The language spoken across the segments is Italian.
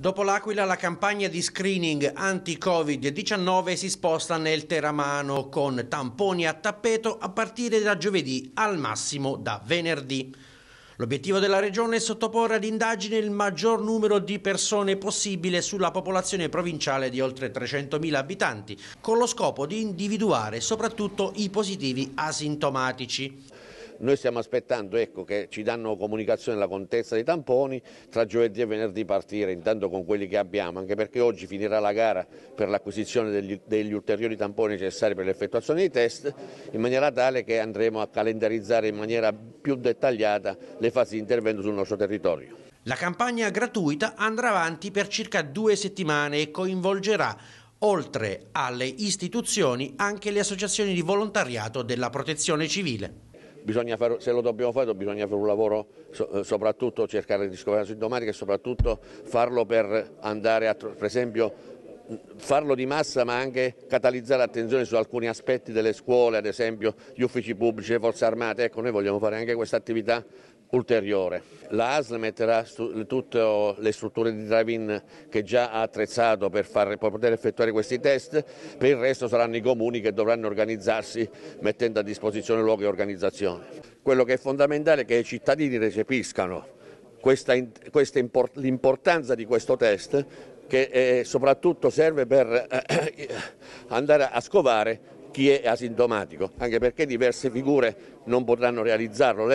Dopo l'Aquila la campagna di screening anti-Covid-19 si sposta nel Teramano con tamponi a tappeto a partire da giovedì al massimo da venerdì. L'obiettivo della regione è sottoporre ad indagine il maggior numero di persone possibile sulla popolazione provinciale di oltre 300.000 abitanti, con lo scopo di individuare soprattutto i positivi asintomatici. Noi stiamo aspettando ecco, che ci danno comunicazione la contessa dei tamponi, tra giovedì e venerdì partire intanto con quelli che abbiamo, anche perché oggi finirà la gara per l'acquisizione degli, degli ulteriori tamponi necessari per l'effettuazione dei test, in maniera tale che andremo a calendarizzare in maniera più dettagliata le fasi di intervento sul nostro territorio. La campagna gratuita andrà avanti per circa due settimane e coinvolgerà oltre alle istituzioni anche le associazioni di volontariato della protezione civile fare, se lo dobbiamo fare bisogna fare un lavoro so, eh, soprattutto cercare di scoprire sui domani e soprattutto farlo per andare a, per esempio farlo di massa ma anche catalizzare l'attenzione su alcuni aspetti delle scuole, ad esempio gli uffici pubblici, le forze armate, ecco noi vogliamo fare anche questa attività ulteriore. La ASL metterà tutte oh, le strutture di drive-in che già ha attrezzato per, far, per poter effettuare questi test, per il resto saranno i comuni che dovranno organizzarsi mettendo a disposizione luoghi e organizzazione. Quello che è fondamentale è che i cittadini recepiscano questa, questa import, l'importanza di questo test che eh, soprattutto serve per eh, andare a scovare chi è asintomatico, anche perché diverse figure non potranno realizzarlo.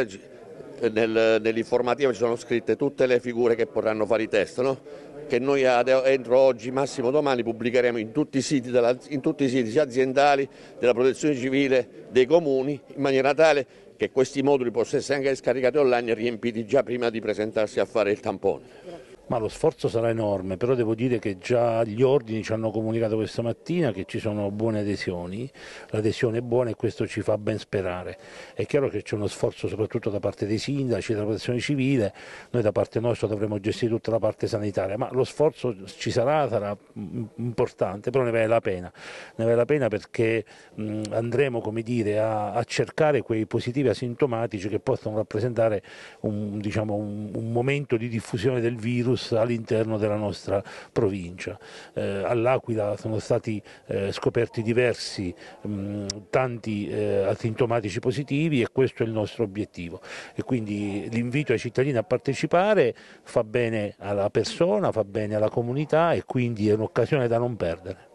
Eh, nel, nell'informativa ci sono scritte tutte le figure che potranno fare i test, no? che noi ad, entro oggi, massimo domani, pubblicheremo in tutti, della, in tutti i siti, sia aziendali, della protezione civile, dei comuni, in maniera tale che questi moduli possano essere anche scaricati online e riempiti già prima di presentarsi a fare il tampone. Ma lo sforzo sarà enorme, però devo dire che già gli ordini ci hanno comunicato questa mattina che ci sono buone adesioni, l'adesione è buona e questo ci fa ben sperare. È chiaro che c'è uno sforzo soprattutto da parte dei sindaci, della protezione civile, noi da parte nostra dovremo gestire tutta la parte sanitaria, ma lo sforzo ci sarà, sarà importante, però ne vale la pena, ne vale la pena perché andremo dire, a, a, cercare quei positivi asintomatici che possono rappresentare un, diciamo, un, un momento di diffusione del virus virus all'interno della nostra provincia. Eh, All'Aquila sono stati eh, scoperti diversi, mh, tanti eh, asintomatici positivi e questo è il nostro obiettivo. E quindi l'invito ai cittadini a partecipare fa bene alla persona, fa bene alla comunità e quindi è un'occasione da non perdere.